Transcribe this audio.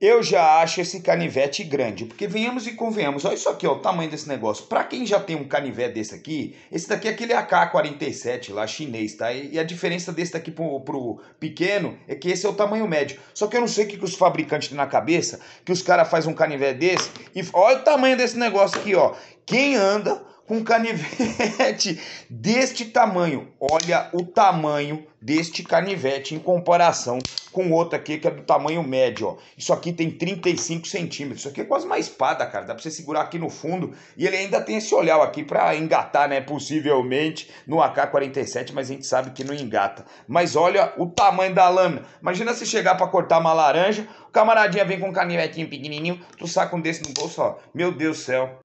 eu já acho esse canivete grande, porque venhamos e convenhamos, olha isso aqui, ó, o tamanho desse negócio. Para quem já tem um canivete desse aqui, esse daqui é aquele AK-47 lá, chinês, tá? E a diferença desse daqui pro, pro pequeno é que esse é o tamanho médio. Só que eu não sei o que, que os fabricantes têm na cabeça, que os caras fazem um canivete desse e olha o tamanho desse negócio aqui, ó. Quem anda com canivete deste tamanho. Olha o tamanho deste canivete em comparação com outro aqui que é do tamanho médio. Ó. Isso aqui tem 35 centímetros. Isso aqui é quase uma espada, cara. Dá pra você segurar aqui no fundo. E ele ainda tem esse olhar aqui para engatar, né? Possivelmente no AK-47, mas a gente sabe que não engata. Mas olha o tamanho da lâmina. Imagina se chegar para cortar uma laranja, o camaradinha vem com um canivetinho pequenininho, tu saca um desse no bolso, ó. Meu Deus do céu.